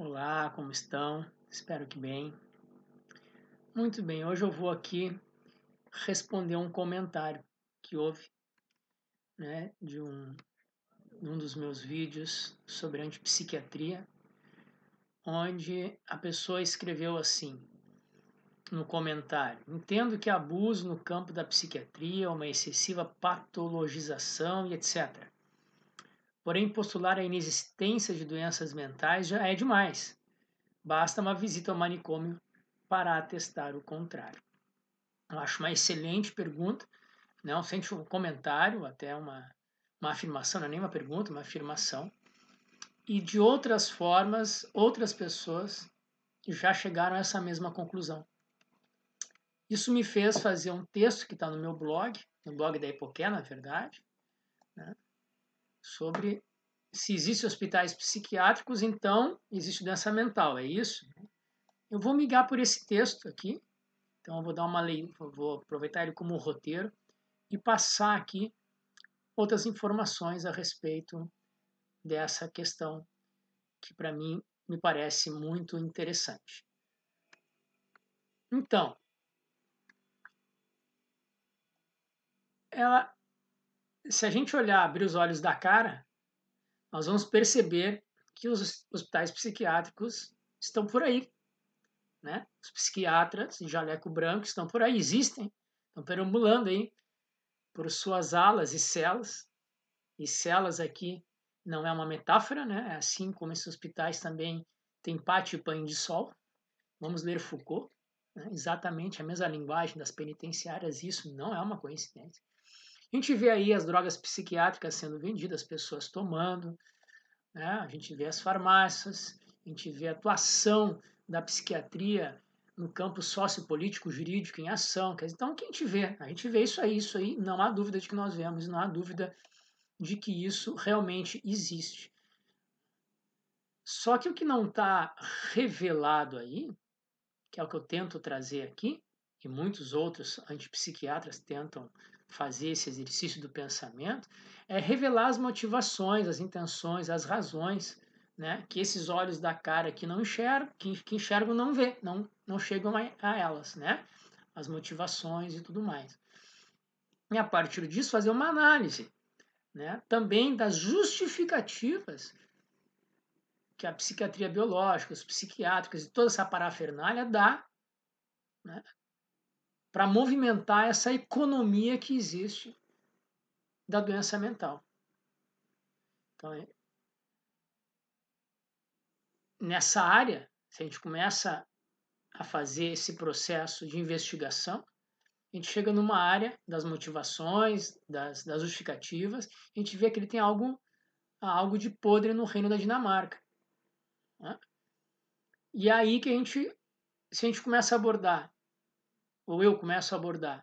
Olá, como estão? Espero que bem. Muito bem, hoje eu vou aqui responder um comentário que houve né, de um, um dos meus vídeos sobre antipsiquiatria, onde a pessoa escreveu assim no comentário: Entendo que abuso no campo da psiquiatria é uma excessiva patologização e etc. Porém, postular a inexistência de doenças mentais já é demais. Basta uma visita ao manicômio para atestar o contrário. Eu acho uma excelente pergunta, não né? sente um comentário, até uma, uma afirmação, não é nem uma pergunta, uma afirmação. E de outras formas, outras pessoas já chegaram a essa mesma conclusão. Isso me fez fazer um texto que está no meu blog, no blog da Hipoqué, na verdade, sobre se existem hospitais psiquiátricos, então existe doença mental, é isso? Uhum. Eu vou migrar por esse texto aqui, então eu vou dar uma lei, vou aproveitar ele como roteiro e passar aqui outras informações a respeito dessa questão que para mim me parece muito interessante. Então, ela se a gente olhar, abrir os olhos da cara, nós vamos perceber que os hospitais psiquiátricos estão por aí. Né? Os psiquiatras em jaleco branco estão por aí, existem, estão perambulando aí por suas alas e celas. E celas aqui não é uma metáfora, né? É assim como esses hospitais também têm pátio e banho de sol. Vamos ler Foucault. Né? Exatamente a mesma linguagem das penitenciárias, isso não é uma coincidência. A gente vê aí as drogas psiquiátricas sendo vendidas, as pessoas tomando, né? a gente vê as farmácias, a gente vê a atuação da psiquiatria no campo sociopolítico, jurídico, em ação. Então, o que a gente vê? A gente vê isso aí, isso aí, não há dúvida de que nós vemos, não há dúvida de que isso realmente existe. Só que o que não está revelado aí, que é o que eu tento trazer aqui, e muitos outros antipsiquiatras tentam fazer esse exercício do pensamento é revelar as motivações, as intenções, as razões, né? Que esses olhos da cara que não enxergam, que, que enxergam não vê, não, não chegam a, a elas, né? As motivações e tudo mais. E a partir disso fazer uma análise, né? Também das justificativas que a psiquiatria biológica, os psiquiátricas e toda essa parafernália dá né, para movimentar essa economia que existe da doença mental. Então, é, nessa área, se a gente começa a fazer esse processo de investigação, a gente chega numa área das motivações, das, das justificativas, a gente vê que ele tem algo, algo de podre no reino da Dinamarca. Né? E é aí que a gente, se a gente começa a abordar ou eu começo a abordar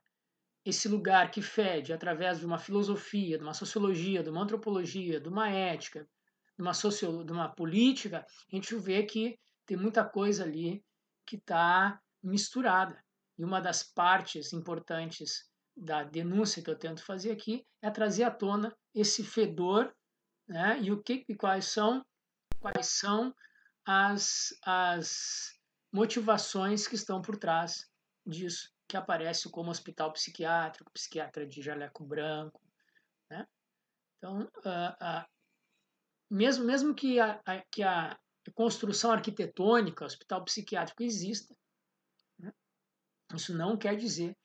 esse lugar que fede através de uma filosofia, de uma sociologia, de uma antropologia, de uma ética, de uma, socio... de uma política, a gente vê que tem muita coisa ali que está misturada. E uma das partes importantes da denúncia que eu tento fazer aqui é trazer à tona esse fedor né, e o que e quais são quais são as, as motivações que estão por trás disso que como hospital psiquiátrico, psiquiatra de jaleco branco. Né? Então, uh, uh, mesmo, mesmo que a, a, que a construção arquitetônica, hospital psiquiátrico exista, né? isso não quer dizer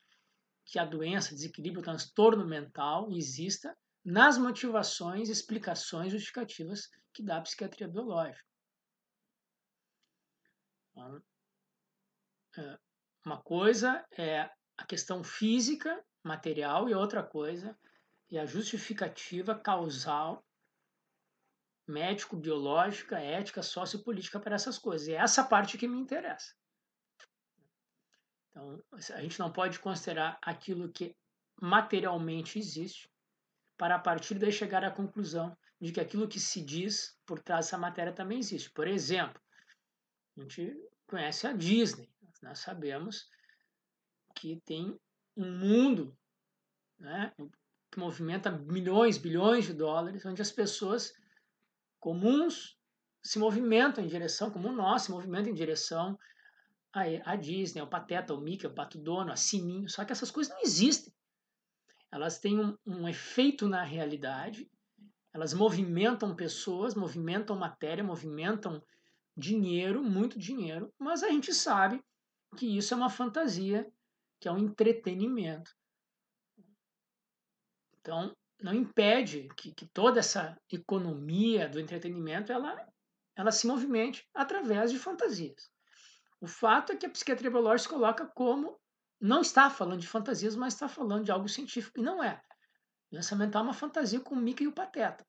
que a doença, desequilíbrio, transtorno mental exista nas motivações, explicações justificativas que dá a psiquiatria biológica. Então, uh, uma coisa é a questão física, material, e outra coisa é a justificativa causal, médico-biológica, ética, sociopolítica para essas coisas. E é essa parte que me interessa. Então, a gente não pode considerar aquilo que materialmente existe para a partir daí chegar à conclusão de que aquilo que se diz por trás dessa matéria também existe. Por exemplo, a gente conhece a Disney. Nós sabemos que tem um mundo né, que movimenta milhões, bilhões de dólares, onde as pessoas comuns se movimentam em direção, como nós, se movimentam em direção a, Disney, ao Pateta, ao Mickey, ao Pato Dono, a Sininho. Só que essas coisas não existem. Elas têm um, um efeito na realidade, elas movimentam pessoas, movimentam matéria, movimentam dinheiro, muito dinheiro, mas a gente sabe que isso é uma fantasia, que é um entretenimento. Então, não impede que, que toda essa economia do entretenimento ela, ela se movimente através de fantasias. O fato é que a psiquiatria biológica coloca como não está falando de fantasias, mas está falando de algo científico, e não é. Doença mental é uma fantasia com o Mickey e o Pateta.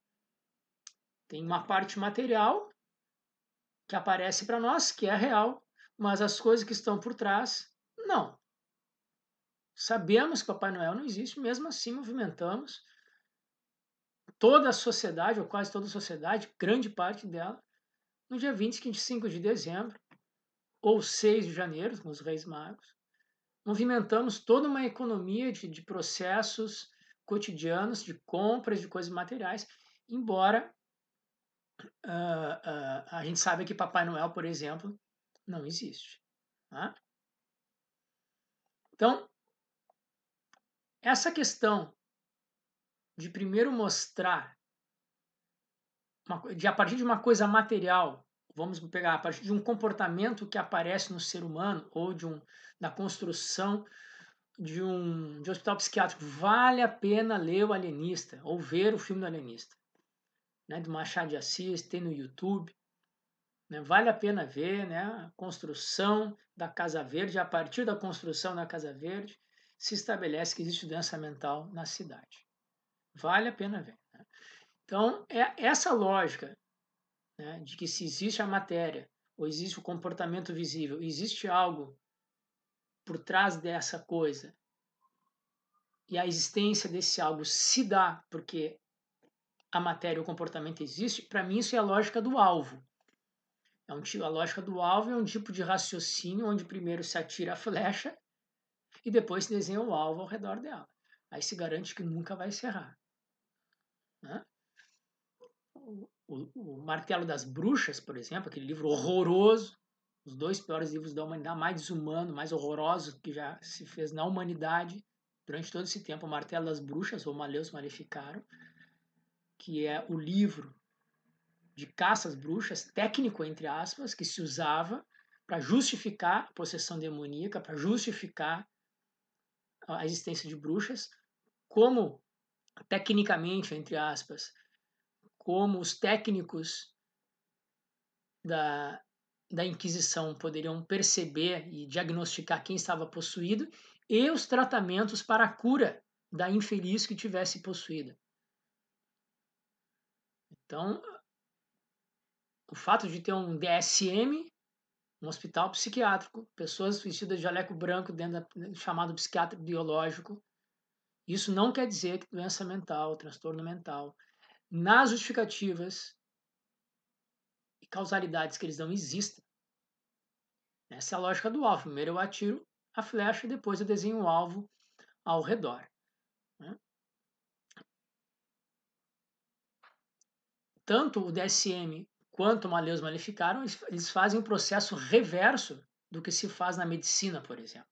Tem uma parte material que aparece para nós, que é real, mas as coisas que estão por trás, não. Sabemos que Papai Noel não existe, mesmo assim movimentamos toda a sociedade, ou quase toda a sociedade, grande parte dela, no dia 25 de dezembro, ou 6 de janeiro, com os Reis Magos. Movimentamos toda uma economia de, de processos cotidianos, de compras, de coisas materiais, embora Uh, uh, a gente sabe que Papai Noel, por exemplo, não existe. Tá? Então, essa questão de primeiro mostrar, uma, de a partir de uma coisa material, vamos pegar a partir de um comportamento que aparece no ser humano ou de um, da construção de um de hospital psiquiátrico, vale a pena ler o Alienista ou ver o filme do Alienista, né, do Machado de Assis, tem no YouTube. Né? Vale a pena ver né? a construção da Casa Verde, a partir da construção da Casa Verde, se estabelece que existe doença mental na cidade. Vale a pena ver. Né? Então, é essa lógica né, de que se existe a matéria, ou existe o comportamento visível, existe algo por trás dessa coisa, e a existência desse algo se dá porque a matéria, o comportamento existe, para mim isso é a lógica do alvo. É um, a lógica do alvo é um tipo de raciocínio onde primeiro se atira a flecha e depois se desenha o alvo ao redor dela. Aí se garante que nunca vai se errar. Né? O, o, o, Martelo das Bruxas, por exemplo, aquele livro horroroso, os dois piores livros da humanidade, mais desumano, mais horroroso que já se fez na humanidade durante todo esse tempo, o Martelo das Bruxas, ou Maleus Maleficaram, que é o livro de caça às bruxas, técnico, entre aspas, que se usava para justificar a possessão demoníaca, para justificar a existência de bruxas, como tecnicamente, entre aspas, como os técnicos da, da Inquisição poderiam perceber e diagnosticar quem estava possuído e os tratamentos para a cura da infeliz que tivesse possuída. Então, o fato de ter um DSM, um hospital psiquiátrico, pessoas vestidas de jaleco branco dentro do né, chamado psiquiatra biológico, isso não quer dizer que doença mental, transtorno mental, nas justificativas e causalidades que eles dão existem. Essa é a lógica do alvo. Primeiro eu atiro a flecha depois eu desenho o alvo ao redor. Né? Tanto o DSM quanto Maleus maleficaram, eles fazem o processo reverso do que se faz na medicina, por exemplo.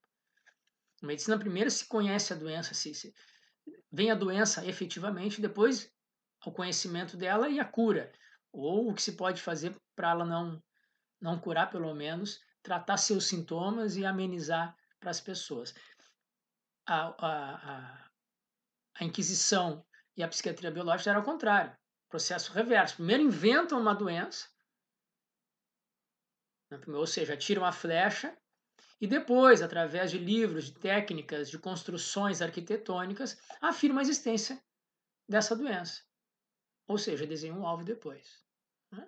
Na medicina, primeiro se conhece a doença, se, se vem a doença efetivamente, depois o conhecimento dela e a cura, ou o que se pode fazer para ela não, não curar, pelo menos, tratar seus sintomas e amenizar para as pessoas. A, a, a, a Inquisição e a psiquiatria biológica era o contrário. Processo reverso. Primeiro inventam uma doença, né, ou seja, tiram a flecha, e depois, através de livros, de técnicas, de construções arquitetônicas, afirmam a existência dessa doença. Ou seja, desenham um alvo depois. Né.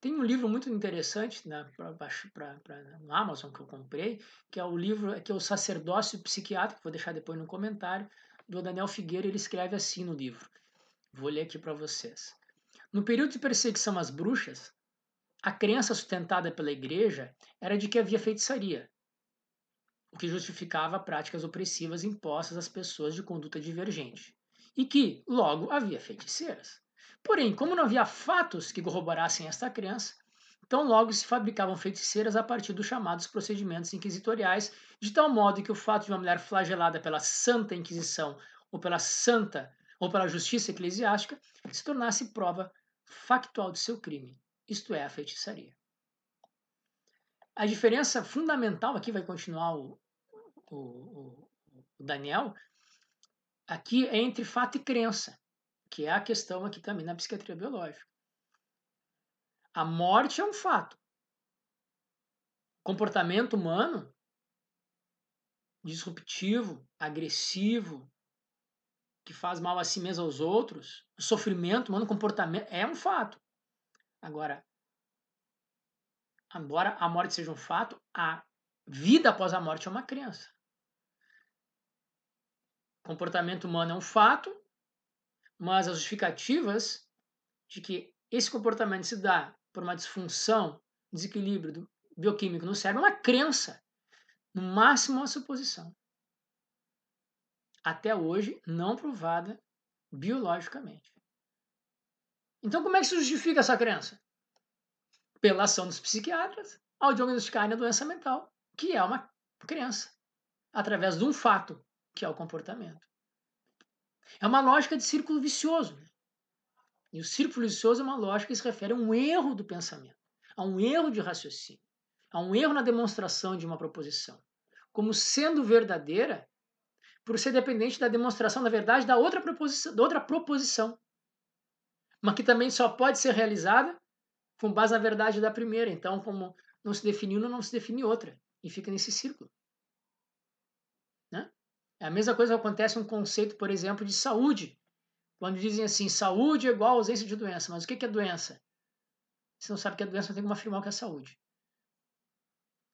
Tem um livro muito interessante né, para Amazon que eu comprei, que é o livro que é o Sacerdócio Psiquiátrico, vou deixar depois no comentário, do Daniel Figueiredo, ele escreve assim no livro. Vou ler aqui para vocês. No período de perseguição às bruxas, a crença sustentada pela igreja era de que havia feitiçaria, o que justificava práticas opressivas impostas às pessoas de conduta divergente, e que, logo, havia feiticeiras. Porém, como não havia fatos que corroborassem esta crença, então logo se fabricavam feiticeiras a partir dos chamados procedimentos inquisitoriais, de tal modo que o fato de uma mulher flagelada pela Santa Inquisição ou pela Santa ou pela justiça eclesiástica, se tornasse prova factual de seu crime, isto é, a feitiçaria. A diferença fundamental, aqui vai continuar o, o, o Daniel, aqui é entre fato e crença, que é a questão aqui também na psiquiatria biológica. A morte é um fato. Comportamento humano disruptivo, agressivo, que faz mal a si mesmo aos outros, o sofrimento humano, o comportamento, é um fato. Agora, embora a morte seja um fato, a vida após a morte é uma crença. O comportamento humano é um fato, mas as justificativas de que esse comportamento se dá por uma disfunção, desequilíbrio bioquímico no cérebro é uma crença, no máximo uma suposição até hoje não provada biologicamente. Então, como é que se justifica essa crença? Pela ação dos psiquiatras ao diagnosticarem a doença mental, que é uma crença, através de um fato, que é o comportamento. É uma lógica de círculo vicioso. Né? E o círculo vicioso é uma lógica que se refere a um erro do pensamento, a um erro de raciocínio, a um erro na demonstração de uma proposição, como sendo verdadeira por ser dependente da demonstração da verdade da outra proposição, da outra proposição mas que também só pode ser realizada com base na verdade da primeira. Então, como não se definiu uma, não se define outra. E fica nesse círculo. Né? É a mesma coisa que acontece um conceito, por exemplo, de saúde. Quando dizem assim, saúde é igual ausência de doença. Mas o que é doença? Você não sabe que é doença, não tem como afirmar o que é saúde.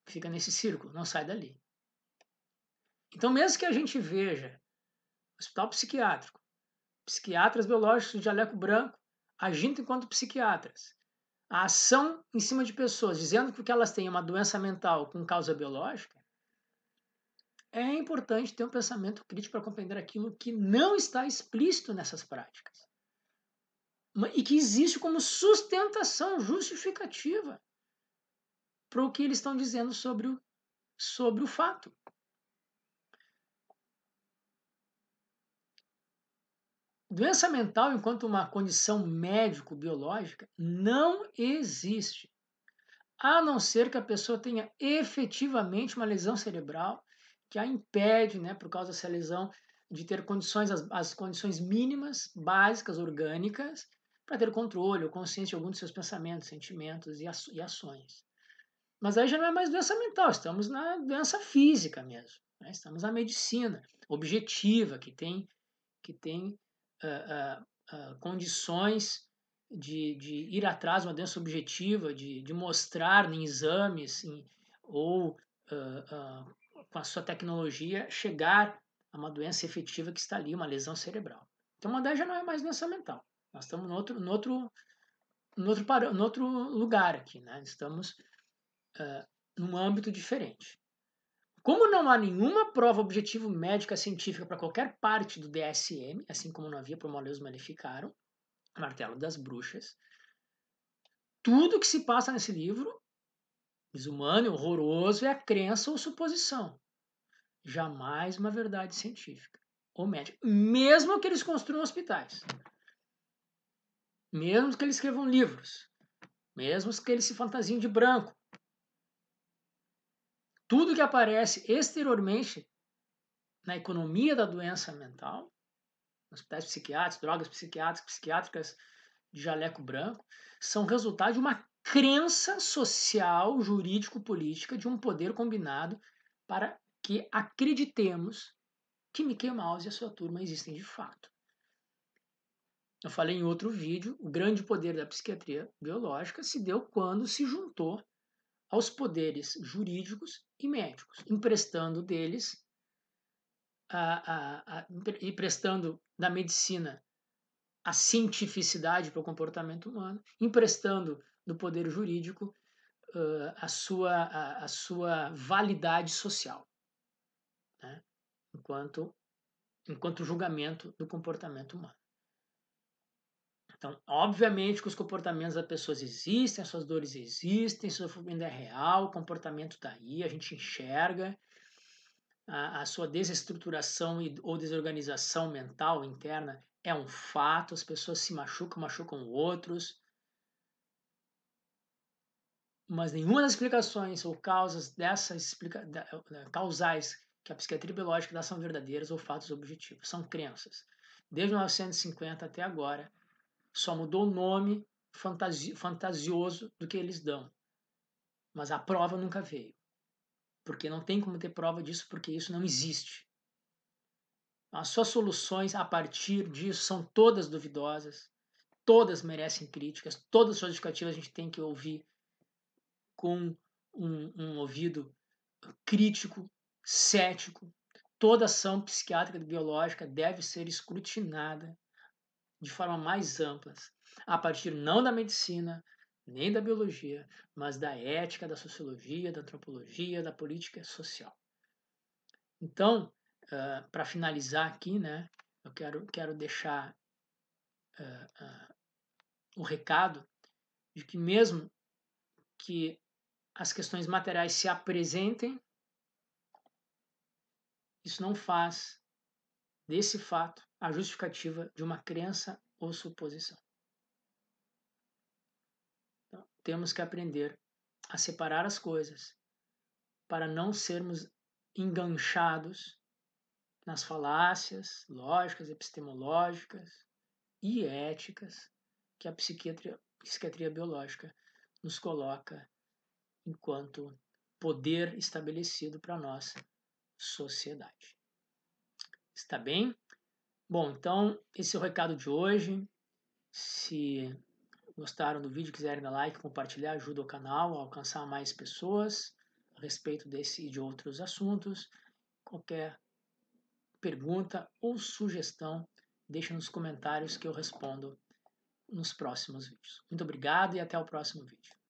Fica nesse círculo, não sai dali. Então, mesmo que a gente veja hospital psiquiátrico, psiquiatras biológicos de aleco branco agindo enquanto psiquiatras, a ação em cima de pessoas dizendo que elas têm é uma doença mental com causa biológica, é importante ter um pensamento crítico para compreender aquilo que não está explícito nessas práticas e que existe como sustentação justificativa para o que eles estão dizendo sobre o, sobre o fato. Doença mental, enquanto uma condição médico-biológica, não existe, a não ser que a pessoa tenha efetivamente uma lesão cerebral que a impede, né, por causa dessa lesão, de ter condições, as, as condições mínimas, básicas, orgânicas, para ter controle ou consciência de algum dos seus pensamentos, sentimentos e, e ações. Mas aí já não é mais doença mental, estamos na doença física mesmo. Né? Estamos na medicina objetiva, que tem, que tem condições de, de, ir atrás de uma doença objetiva, de, de mostrar em exames em, ou ah, ah, com a sua tecnologia chegar a uma doença efetiva que está ali, uma lesão cerebral. Então, uma daí já não é mais doença mental. Nós estamos no outro, no outro, no outro, no outro lugar aqui, né? Estamos uh, num âmbito diferente. Como não há nenhuma prova objetivo médica científica para qualquer parte do DSM, assim como não havia para o Moleus Maleficarum, Martelo das Bruxas, tudo que se passa nesse livro, desumano e horroroso, é a crença ou suposição. Jamais uma verdade científica ou médica. Mesmo que eles construam hospitais. Mesmo que eles escrevam livros. Mesmo que eles se fantasiem de branco tudo que aparece exteriormente na economia da doença mental, hospitais psiquiátricos, drogas psiquiátricas, psiquiátricas de jaleco branco, são resultado de uma crença social, jurídico-política de um poder combinado para que acreditemos que Mickey Mouse e a sua turma existem de fato. Eu falei em outro vídeo, o grande poder da psiquiatria biológica se deu quando se juntou aos poderes jurídicos e médicos, emprestando deles a, a, a, emprestando da medicina a cientificidade para o comportamento humano, emprestando do poder jurídico uh, a, sua, a, a, sua validade social, né? enquanto, enquanto julgamento do comportamento humano. Então, obviamente que os comportamentos das pessoas existem, as suas dores existem, seu sofrimento é real, o comportamento está aí, a gente enxerga a, a sua desestruturação e, ou desorganização mental interna é um fato, as pessoas se machucam, machucam outros. Mas nenhuma das explicações ou causas dessas explica, da, causais que a psiquiatria biológica dá são verdadeiras ou fatos objetivos, são crenças. Desde 1950 até agora, só mudou o nome fantasi fantasioso do que eles dão. Mas a prova nunca veio. Porque não tem como ter prova disso, porque isso não existe. As suas soluções a partir disso são todas duvidosas, todas merecem críticas, todas as suas justificativas a gente tem que ouvir com um, um ouvido crítico, cético. Toda ação psiquiátrica e biológica deve ser escrutinada de forma mais amplas, a partir não da medicina, nem da biologia, mas da ética, da sociologia, da antropologia, da política social. Então, uh, para finalizar aqui, né, eu quero, quero deixar uh, uh, o recado de que, mesmo que as questões materiais se apresentem, isso não faz desse fato a justificativa de uma crença ou suposição. Então, temos que aprender a separar as coisas para não sermos enganchados nas falácias lógicas, epistemológicas e éticas que a psiquiatria, psiquiatria biológica nos coloca enquanto poder estabelecido para a nossa sociedade. Está bem? Bom, então esse é o recado de hoje. Se gostaram do vídeo, quiserem dar like, compartilhar, ajuda o canal a alcançar mais pessoas a respeito desse e de outros assuntos. Qualquer pergunta ou sugestão, deixe nos comentários que eu respondo nos próximos vídeos. Muito obrigado e até o próximo vídeo.